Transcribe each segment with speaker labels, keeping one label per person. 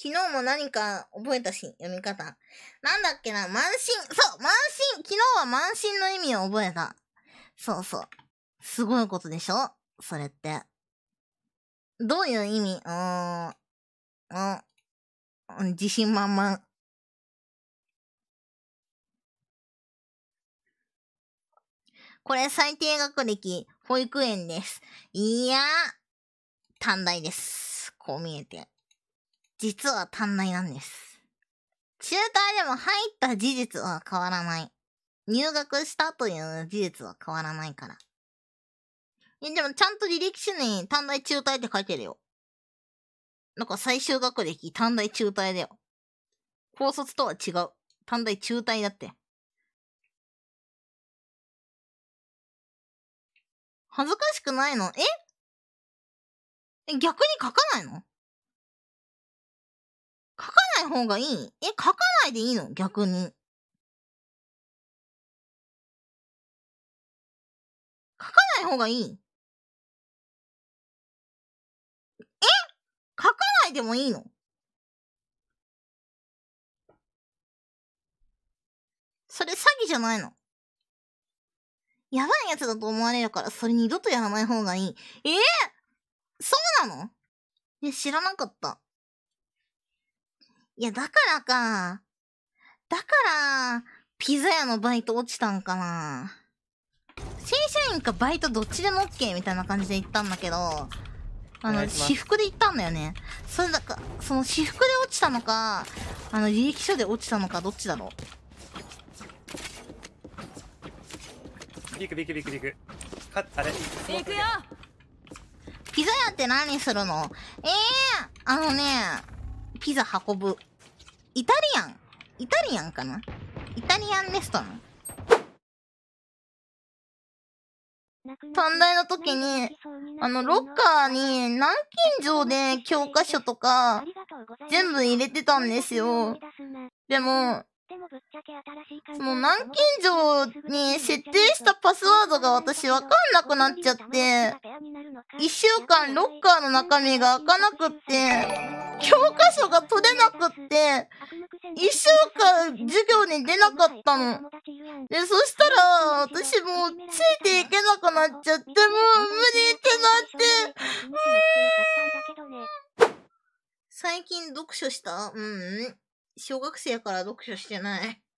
Speaker 1: 昨日も何か覚えたし、読み方。なんだっけな、満身、そう満身昨日は満身の意味を覚えた。そ
Speaker 2: うそう。すごいことでしょそれって。どういう意味うーん。うん。自信満々。これ最低学歴、保育園です。いや、短大です。
Speaker 1: こう見えて。実は短大なんです。中退でも入った事実は変わらない。入学したという事実は変わらないから。え、でもちゃんと履歴書に短大中退って書いてるよ。
Speaker 2: なんか最終学歴短大中退だよ。高卒とは違う。短大中退だって。恥ずかしくないのえ逆に書かないのない方がいいえ、書かないでいいの逆に。書かない方がいいえ書かないでもいいのそれ詐欺じゃないの。やばいやつだ
Speaker 1: と思われるから、それ二度とやらない方がいい。えー、そうなのえ、知らなかった。いや、だからか。だから、ピザ屋のバイト落ちたんかな。正社員かバイトどっちでも OK みたいな感じで行ったんだけど、
Speaker 2: あの、私服
Speaker 1: で行ったんだよね。それだか、その私服で落ちたのか、あの、履歴書で落ちたのか、どっちだろう。ビクビクビクビク。勝ったね。行くよピザ屋って何するのえ
Speaker 2: え
Speaker 1: ー、あのね、ピザ運ぶ。イタリアンイタリ
Speaker 2: アンかなイタリアンレストラン
Speaker 1: 短大の時に、あの、ロッカーに南京錠で教科書とか、全部入れてたんですよ。でも、その南京錠に設定したパスワードが私わかんなくなっちゃって、一週間ロッカーの中身が開かなくって、教科書が取れ一週間授業に出なかったの。で、そしたら、私もうついていけなくなっちゃって、もう無理ってなって。最近読書したうん。小学生から読書してない。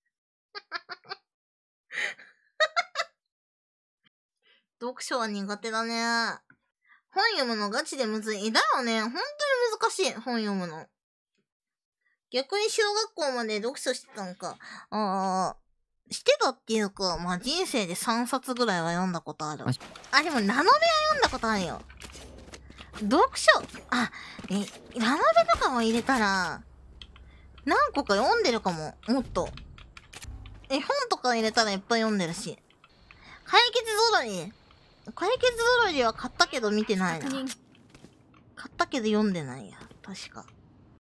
Speaker 1: 読書は苦手だね。本読むのガチでむずい。だよね。本当に難しい。本読むの。逆に小学校まで読書してたのか。あー、してたっていうか、まあ、人生で3冊ぐらいは読んだことある。あ、でも、ラノベは読んだことあるよ。読書、あ、え、ラノベとかも入れたら、何個か読んでるかも、もっと。絵本とか入れたらいっぱい読んでるし。解決ぞろい。
Speaker 2: 解決ぞろいは買ったけど見てないな。買ったけど読んでないや。確か。